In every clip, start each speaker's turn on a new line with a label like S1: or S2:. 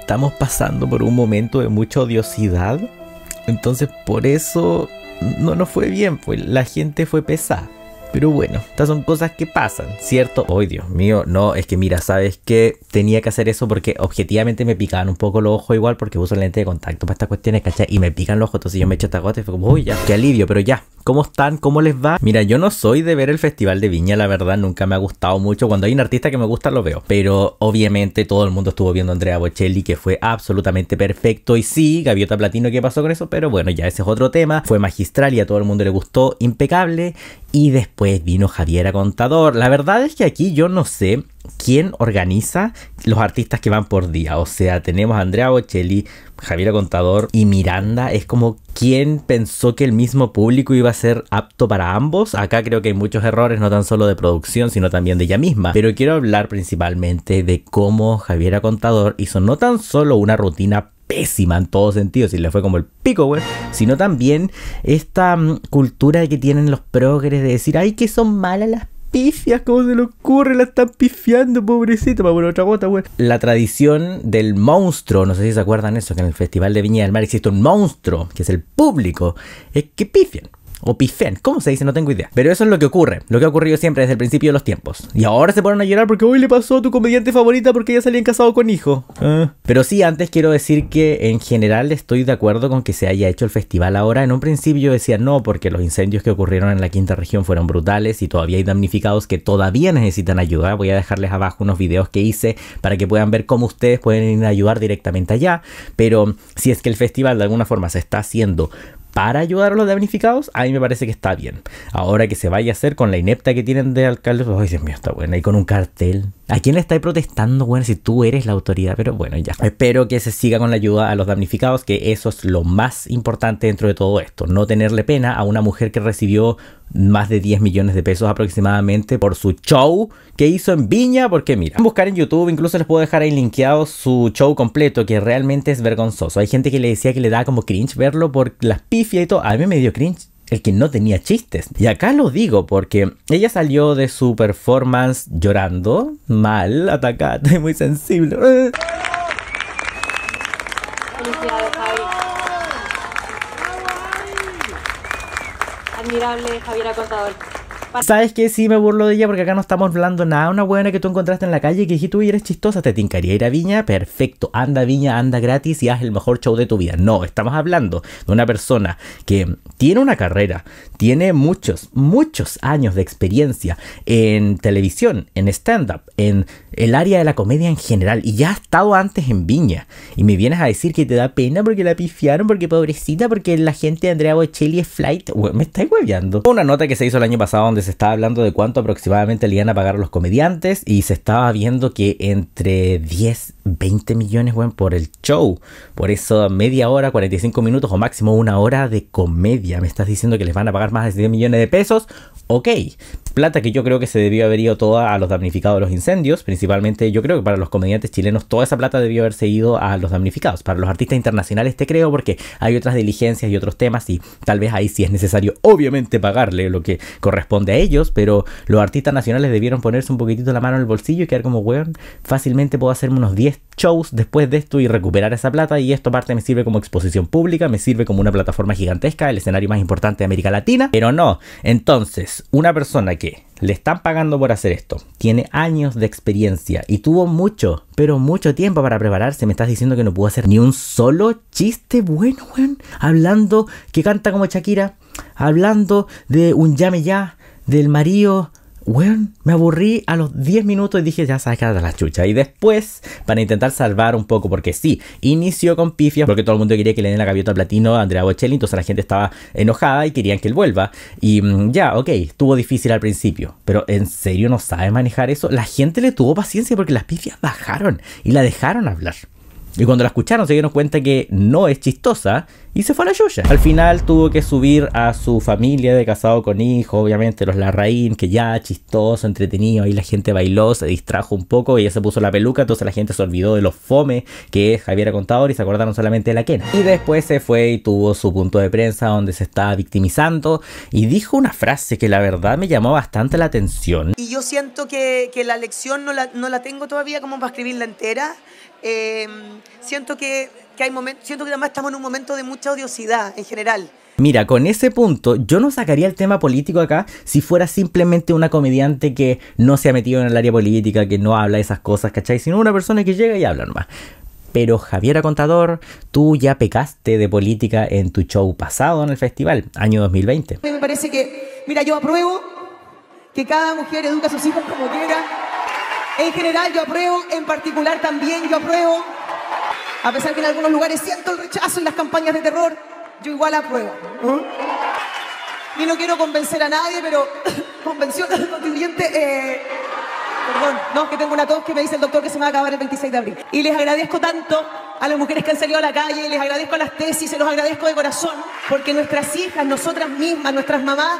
S1: Estamos pasando por un momento de mucha odiosidad. Entonces por eso no nos fue bien, pues la gente fue pesada. Pero bueno, estas son cosas que pasan, ¿cierto? Hoy, Dios mío, no, es que mira, ¿sabes qué? Tenía que hacer eso porque objetivamente me picaban un poco los ojos igual porque uso lente de contacto para estas cuestiones, ¿cachai? Y me pican los ojos, entonces yo me echo esta gota y fue como, uy, ya, qué alivio, pero ya, ¿Cómo están? ¿Cómo les va? Mira, yo no soy de ver el Festival de Viña, la verdad, nunca me ha gustado mucho. Cuando hay un artista que me gusta, lo veo. Pero obviamente todo el mundo estuvo viendo a Andrea Bocelli, que fue absolutamente perfecto. Y sí, Gaviota Platino, ¿qué pasó con eso? Pero bueno, ya ese es otro tema. Fue magistral y a todo el mundo le gustó, impecable. Y después vino Javiera Contador. La verdad es que aquí yo no sé quién organiza los artistas que van por día. O sea, tenemos a Andrea Bocelli, Javier Contador y Miranda. Es como quién pensó que el mismo público iba a ser apto para ambos. Acá creo que hay muchos errores, no tan solo de producción, sino también de ella misma. Pero quiero hablar principalmente de cómo Javier Contador hizo no tan solo una rutina pésima en todo sentido, si le fue como el pico, güey, sino también esta mm, cultura que tienen los progres de decir, ay, que son malas las ¿Pifias? ¿cómo se le ocurre? La están pifiando, pobrecito para poner otra gota güey. La tradición del monstruo, no sé si se acuerdan eso, que en el Festival de Viña del Mar existe un monstruo, que es el público, es que pifian o Pifen, ¿cómo se dice? No tengo idea. Pero eso es lo que ocurre, lo que ha ocurrido siempre desde el principio de los tiempos. Y ahora se ponen a llorar porque hoy le pasó a tu comediante favorita porque ya salían casado con hijo. Ah. Pero sí, antes quiero decir que en general estoy de acuerdo con que se haya hecho el festival ahora. En un principio decía no, porque los incendios que ocurrieron en la quinta región fueron brutales y todavía hay damnificados que todavía necesitan ayuda. Voy a dejarles abajo unos videos que hice para que puedan ver cómo ustedes pueden ir a ayudar directamente allá. Pero si es que el festival de alguna forma se está haciendo para ayudar a los damnificados, a mí me parece que está bien. Ahora que se vaya a hacer con la inepta que tienen de alcalde, pues, ay Dios mío, está buena. Y con un cartel. ¿A quién le estáis protestando, bueno, si tú eres la autoridad? Pero bueno, ya. Espero que se siga con la ayuda a los damnificados, que eso es lo más importante dentro de todo esto. No tenerle pena a una mujer que recibió más de 10 millones de pesos aproximadamente por su show que hizo en Viña, porque mira, buscar en YouTube, incluso les puedo dejar ahí linkeado su show completo, que realmente es vergonzoso. Hay gente que le decía que le da como cringe verlo por las pifas pifia a mí me dio cringe el que no tenía chistes. Y acá lo digo porque ella salió de su performance llorando, mal, atacada, muy sensible. Admirable Javier Acostador! ¿Sabes qué? Sí me burlo de ella porque acá no estamos hablando nada. Una buena que tú encontraste en la calle que dijiste, tú eres chistosa, te tincaría ir a Viña. Perfecto, anda Viña, anda gratis y haz el mejor show de tu vida. No, estamos hablando de una persona que tiene una carrera, tiene muchos, muchos años de experiencia en televisión, en stand-up, en el área de la comedia en general y ya ha estado antes en Viña. Y me vienes a decir que te da pena porque la pifiaron, porque pobrecita, porque la gente de Andrea Bocelli es flight. me está hueveando. Una nota que se hizo el año pasado donde se estaba hablando de cuánto aproximadamente le iban a pagar los comediantes y se estaba viendo que entre 10 20 millones, weón, por el show. Por eso media hora, 45 minutos o máximo una hora de comedia. Me estás diciendo que les van a pagar más de 10 millones de pesos. Ok, plata que yo creo que se debió haber ido toda a los damnificados de los incendios. Principalmente yo creo que para los comediantes chilenos toda esa plata debió haberse ido a los damnificados. Para los artistas internacionales te creo porque hay otras diligencias y otros temas y tal vez ahí sí es necesario obviamente pagarle lo que corresponde a ellos. Pero los artistas nacionales debieron ponerse un poquitito la mano en el bolsillo y quedar como, weón, fácilmente puedo hacerme unos 10 shows después de esto y recuperar esa plata y esto parte me sirve como exposición pública, me sirve como una plataforma gigantesca, el escenario más importante de América Latina, pero no, entonces una persona que le están pagando por hacer esto, tiene años de experiencia y tuvo mucho, pero mucho tiempo para prepararse, me estás diciendo que no pudo hacer ni un solo chiste bueno, weón, hablando que canta como Shakira, hablando de un llame ya, del marido, weón, me aburrí a los 10 minutos y dije, ya saca de la chucha. Y después, para intentar salvar un poco, porque sí, inició con pifias, porque todo el mundo quería que le den la gaviota platino a Andrea Bocelli, entonces la gente estaba enojada y querían que él vuelva. Y mm, ya, ok, estuvo difícil al principio, pero en serio no sabe manejar eso. La gente le tuvo paciencia porque las pifias bajaron y la dejaron hablar. Y cuando la escucharon se dieron cuenta que no es chistosa y se fue a la yoya Al final tuvo que subir a su familia de casado con hijo, obviamente los Larraín, que ya chistoso, entretenido, ahí la gente bailó, se distrajo un poco, Y ella se puso la peluca, entonces la gente se olvidó de los fomes que es Javiera Contador y se acordaron solamente de la Kena. Y después se fue y tuvo su punto de prensa donde se estaba victimizando y dijo una frase que la verdad me llamó bastante la atención. Y yo siento que, la lección no la, no la tengo todavía como para escribirla entera Em, siento que, que hay momento siento que además estamos en un momento de mucha odiosidad en general. Mira, con ese punto, yo no sacaría el tema político acá si fuera simplemente una comediante que no se ha metido en el área política, que no habla de esas cosas, ¿cachai? Sino una persona que llega y habla nomás. Pero Javiera Contador, tú ya pecaste de política en tu show pasado en el festival, año 2020. Me parece que, mira, yo apruebo que cada mujer educa a sus hijos como quiera, en general yo apruebo, en particular también yo apruebo. A pesar que en algunos lugares siento el rechazo en las campañas de terror, yo igual apruebo. Y no quiero convencer a nadie, pero convención los Eh... Perdón, no, que tengo una tos que me dice el doctor que se me va a acabar el 26 de abril. Y les agradezco tanto a las mujeres que han salido a la calle, les agradezco a las tesis, se los agradezco de corazón, porque nuestras hijas, nosotras mismas, nuestras mamás,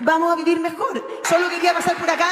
S1: vamos a vivir mejor. Solo quería pasar por acá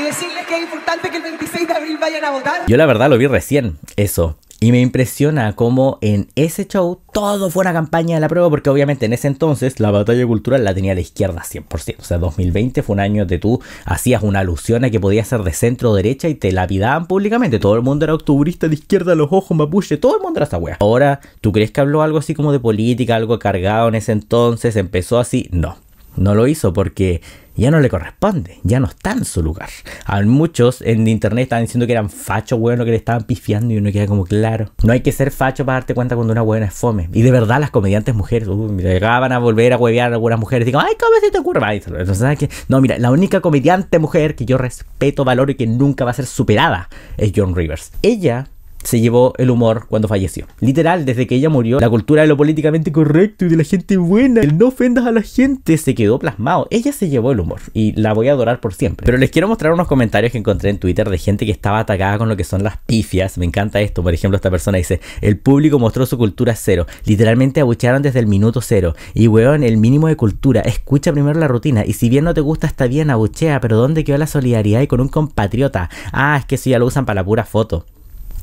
S1: y decirles que es importante que el 26 de abril vayan a votar. Yo la verdad lo vi recién, eso. Y me impresiona cómo en ese show todo fue una campaña de la prueba, porque obviamente en ese entonces la batalla cultural la tenía la izquierda 100%. O sea, 2020 fue un año de tú hacías una alusión a que podía ser de centro derecha y te lapidaban públicamente. Todo el mundo era octubrista de izquierda, los ojos mapuche, todo el mundo era esa wea. Ahora, ¿tú crees que habló algo así como de política, algo cargado en ese entonces? ¿Empezó así? No no lo hizo porque ya no le corresponde, ya no está en su lugar. A muchos en internet estaban diciendo que eran fachos, bueno, que le estaban pifiando y uno queda como claro. No hay que ser facho para darte cuenta cuando una buena es fome. Y de verdad las comediantes mujeres, uh, llegaban a volver a huevear a algunas mujeres. Digo, ay, ¿cómo se te ocurre? entonces, ¿sabes qué? No, mira, la única comediante mujer que yo respeto, valoro y que nunca va a ser superada es John Rivers. Ella se llevó el humor cuando falleció. Literal, desde que ella murió, la cultura de lo políticamente correcto y de la gente buena, el no ofendas a la gente, se quedó plasmado. Ella se llevó el humor y la voy a adorar por siempre. Pero les quiero mostrar unos comentarios que encontré en Twitter de gente que estaba atacada con lo que son las pifias. Me encanta esto. Por ejemplo, esta persona dice, el público mostró su cultura cero. Literalmente abuchearon desde el minuto cero. Y weón, el mínimo de cultura. Escucha primero la rutina. Y si bien no te gusta, está bien, abuchea. Pero ¿dónde quedó la solidaridad y con un compatriota? Ah, es que eso ya lo usan para la pura foto.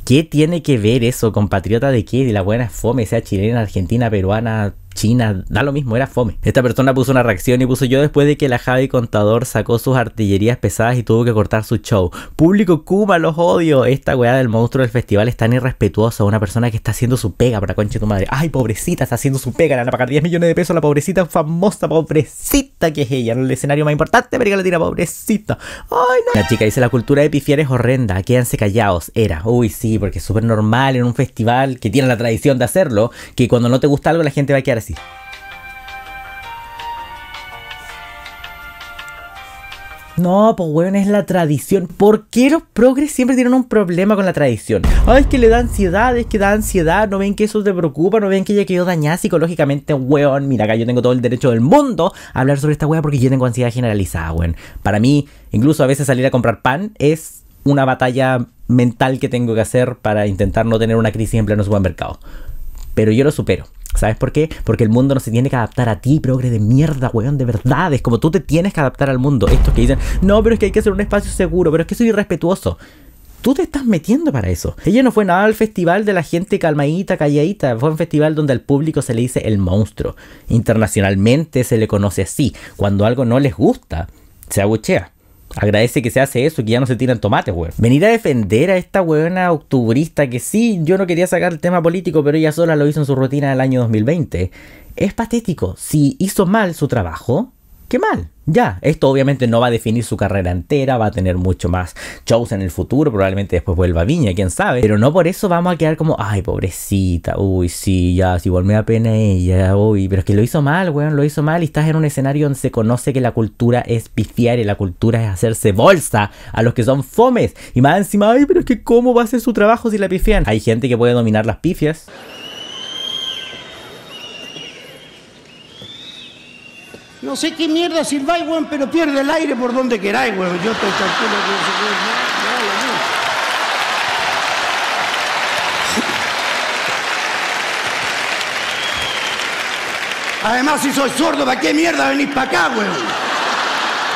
S1: ¿Qué tiene que ver eso, compatriota de qué? De la buena fome, sea chilena, argentina, peruana, China, da lo mismo, era fome. Esta persona puso una reacción y puso yo después de que la Javi Contador sacó sus artillerías pesadas y tuvo que cortar su show. Público Kuma, los odio. Esta weá del monstruo del festival es tan irrespetuosa. Una persona que está haciendo su pega para concha tu madre. Ay, pobrecita, está haciendo su pega. Le van a pagar 10 millones de pesos a la pobrecita, famosa pobrecita que es ella. En el escenario más importante de América Latina, pobrecita. Ay, no. La chica dice: La cultura de pifiar es horrenda. Quédense callados. Era. Uy, sí, porque es súper normal en un festival que tiene la tradición de hacerlo. Que cuando no te gusta algo, la gente va a quedar no, pues weón, es la tradición. ¿Por qué los progres siempre tienen un problema con la tradición? Ay, es que le da ansiedad, es que da ansiedad. No ven que eso te preocupa, no ven que ella quedó dañada psicológicamente, weón. Mira, acá yo tengo todo el derecho del mundo a hablar sobre esta weá porque yo tengo ansiedad generalizada, weón. Para mí, incluso a veces salir a comprar pan es una batalla mental que tengo que hacer para intentar no tener una crisis en pleno supermercado. Pero yo lo supero. ¿Sabes por qué? Porque el mundo no se tiene que adaptar a ti, progre de mierda, weón, de verdad. Es como tú te tienes que adaptar al mundo. Estos que dicen, no, pero es que hay que hacer un espacio seguro, pero es que soy irrespetuoso. Tú te estás metiendo para eso. Ella no fue nada al festival de la gente calmadita, calladita. Fue un festival donde al público se le dice el monstruo. Internacionalmente se le conoce así. Cuando algo no les gusta, se abuchea. Agradece que se hace eso, que ya no se tiran tomates, weón. Venir a defender a esta weona octubrista que sí, yo no quería sacar el tema político, pero ella sola lo hizo en su rutina del año 2020. Es patético. Si hizo mal su trabajo, qué mal. Ya, esto obviamente no va a definir su carrera entera, va a tener mucho más shows en el futuro, probablemente después vuelva a Viña, quién sabe, pero no por eso vamos a quedar como, ay, pobrecita, uy, sí, ya, si igual a pena ella, uy, pero es que lo hizo mal, weón, lo hizo mal y estás en un escenario donde se conoce que la cultura es pifiar y la cultura es hacerse bolsa a los que son fomes y más encima, ay, pero es que cómo va a ser su trabajo si la pifian. Hay gente que puede dominar las pifias. No sé qué mierda sirváis, weón, pero pierde el aire por donde queráis, weón. Yo estoy tranquilo que Además, si soy sordo, ¿para qué mierda venís para acá, weón?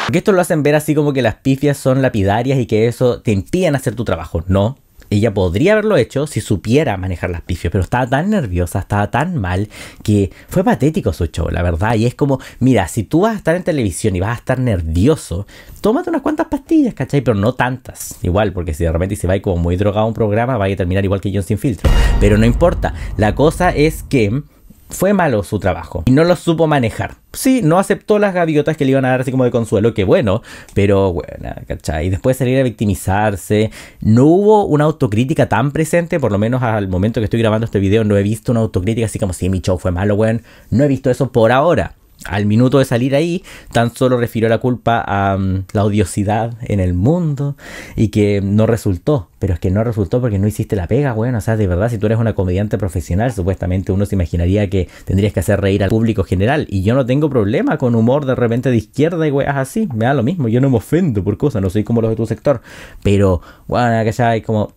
S1: Que esto lo hacen ver así como que las pifias son lapidarias y que eso te impiden hacer tu trabajo. No, ella podría haberlo hecho si supiera manejar las pifias, pero estaba tan nerviosa, estaba tan mal, que fue patético su show, la verdad. Y es como, mira, si tú vas a estar en televisión y vas a estar nervioso, tómate unas cuantas pastillas, ¿cachai? Pero no tantas, igual, porque si de repente se va como muy drogado a un programa, va a terminar igual que John sin filtro. Pero no importa, la cosa es que fue malo su trabajo y no lo supo manejar. Sí, no aceptó las gaviotas que le iban a dar así como de consuelo, que bueno, pero bueno, ¿cachai? Después salir a victimizarse, no hubo una autocrítica tan presente, por lo menos al momento que estoy grabando este video, no he visto una autocrítica así como si mi show fue malo, weón. No he visto eso por ahora. Al minuto de salir ahí, tan solo refirió la culpa a mm, la odiosidad en el mundo y que no resultó. Pero es que no resultó porque no hiciste la pega, weón. O sea, de verdad, si tú eres una comediante profesional, supuestamente uno se imaginaría que tendrías que hacer reír al público general. Y yo no tengo problema con humor de repente de izquierda y weas así. Me da lo mismo. Yo no me ofendo por cosas, no soy como los de tu sector. Pero, weón, que ya hay como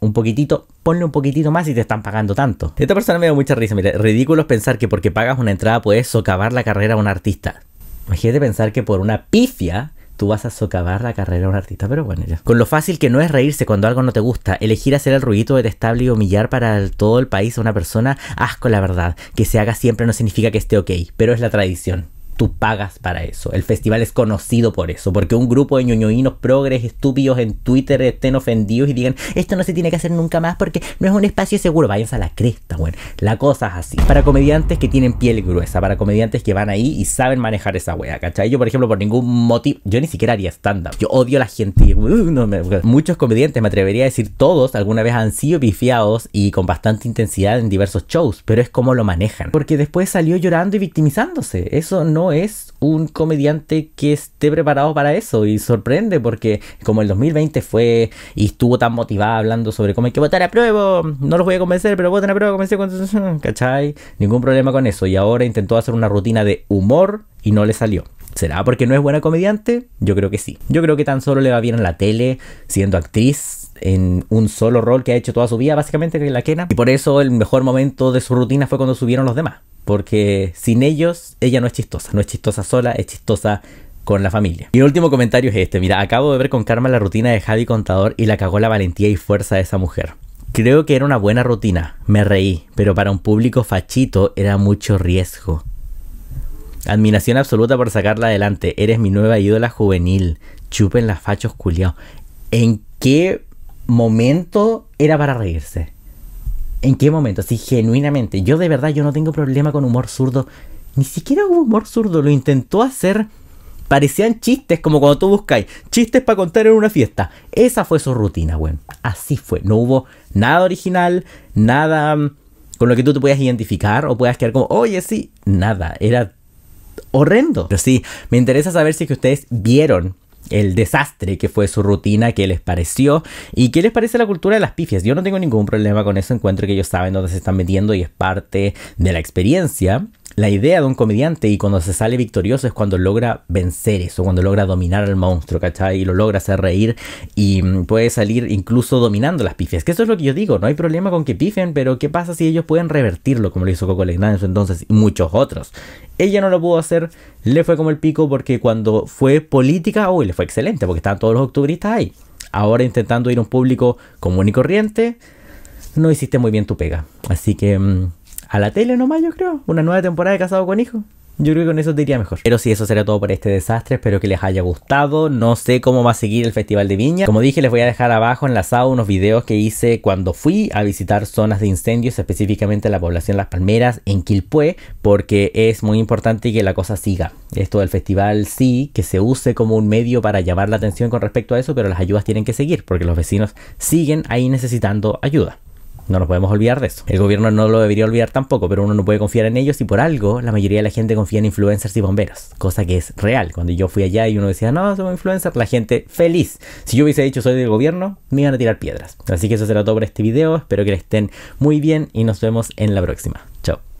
S1: un poquitito, ponle un poquitito más y te están pagando tanto. Esta persona me da mucha risa, mira, ridículo es pensar que porque pagas una entrada puedes socavar la carrera de un artista. Imagínate pensar que por una pifia tú vas a socavar la carrera de un artista, pero bueno, ya. Con lo fácil que no es reírse cuando algo no te gusta, elegir hacer el ruidito detestable y humillar para todo el país a una persona, asco la verdad. Que se haga siempre no significa que esté ok, pero es la tradición tú pagas para eso. El festival es conocido por eso, porque un grupo de ñoñoínos progres estúpidos en Twitter estén ofendidos y digan, esto no se tiene que hacer nunca más porque no es un espacio seguro, váyanse a la cresta, bueno, la cosa es así. Para comediantes que tienen piel gruesa, para comediantes que van ahí y saben manejar esa wea, ¿cachai? Yo, por ejemplo, por ningún motivo, yo ni siquiera haría stand-up, yo odio a la gente, uh, muchos comediantes, me atrevería a decir todos, alguna vez han sido pifiados y con bastante intensidad en diversos shows, pero es como lo manejan, porque después salió llorando y victimizándose, eso no es un comediante que esté preparado para eso y sorprende porque como el 2020 fue y estuvo tan motivada hablando sobre cómo hay que votar a prueba, no los voy a convencer, pero voten a prueba, convencer con... ¿Cachai? Ningún problema con eso y ahora intentó hacer una rutina de humor y no le salió. ¿Será porque no es buena comediante? Yo creo que sí. Yo creo que tan solo le va bien en la tele, siendo actriz, en un solo rol que ha hecho toda su vida, básicamente, que es la quena. Y por eso el mejor momento de su rutina fue cuando subieron los demás porque sin ellos ella no es chistosa, no es chistosa sola, es chistosa con la familia. Y el último comentario es este, mira, acabo de ver con karma la rutina de Javi Contador y la cagó la valentía y fuerza de esa mujer. Creo que era una buena rutina, me reí, pero para un público fachito era mucho riesgo. Admiración absoluta por sacarla adelante, eres mi nueva ídola juvenil, chupen las fachos culiao. ¿En qué momento era para reírse? ¿En qué momento? Si genuinamente, yo de verdad, yo no tengo problema con humor zurdo. Ni siquiera hubo humor zurdo, lo intentó hacer. Parecían chistes, como cuando tú buscáis chistes para contar en una fiesta. Esa fue su rutina, bueno, Así fue. No hubo nada original, nada mm, con lo que tú te puedas identificar o puedas quedar como, oye, sí, nada. Era horrendo. Pero sí, me interesa saber si es que ustedes vieron el desastre que fue su rutina, qué les pareció y qué les parece la cultura de las pifias. Yo no tengo ningún problema con eso, encuentro que ellos saben dónde se están metiendo y es parte de la experiencia la idea de un comediante y cuando se sale victorioso es cuando logra vencer eso, cuando logra dominar al monstruo, ¿cachai? Y lo logra hacer reír y mm, puede salir incluso dominando las pifias. Que eso es lo que yo digo, no hay problema con que pifen, pero ¿qué pasa si ellos pueden revertirlo como lo hizo Coco Legrand en su entonces y muchos otros? Ella no lo pudo hacer, le fue como el pico porque cuando fue política, uy, le fue excelente porque estaban todos los octubristas ahí. Ahora intentando ir a un público común y corriente, no hiciste muy bien tu pega. Así que mm, a la tele nomás, yo creo. Una nueva temporada de Casado con Hijo. Yo creo que con eso te mejor. Pero sí, eso será todo por este desastre. Espero que les haya gustado. No sé cómo va a seguir el Festival de Viña. Como dije, les voy a dejar abajo enlazado unos videos que hice cuando fui a visitar zonas de incendios, específicamente la población Las Palmeras en Quilpué, porque es muy importante que la cosa siga. Esto del festival sí, que se use como un medio para llamar la atención con respecto a eso, pero las ayudas tienen que seguir, porque los vecinos siguen ahí necesitando ayuda. No nos podemos olvidar de eso. El gobierno no lo debería olvidar tampoco, pero uno no puede confiar en ellos y por algo la mayoría de la gente confía en influencers y bomberos, cosa que es real. Cuando yo fui allá y uno decía, no, somos influencers, la gente feliz. Si yo hubiese dicho soy del gobierno, me iban a tirar piedras. Así que eso será todo por este video, espero que les estén muy bien y nos vemos en la próxima. Chao.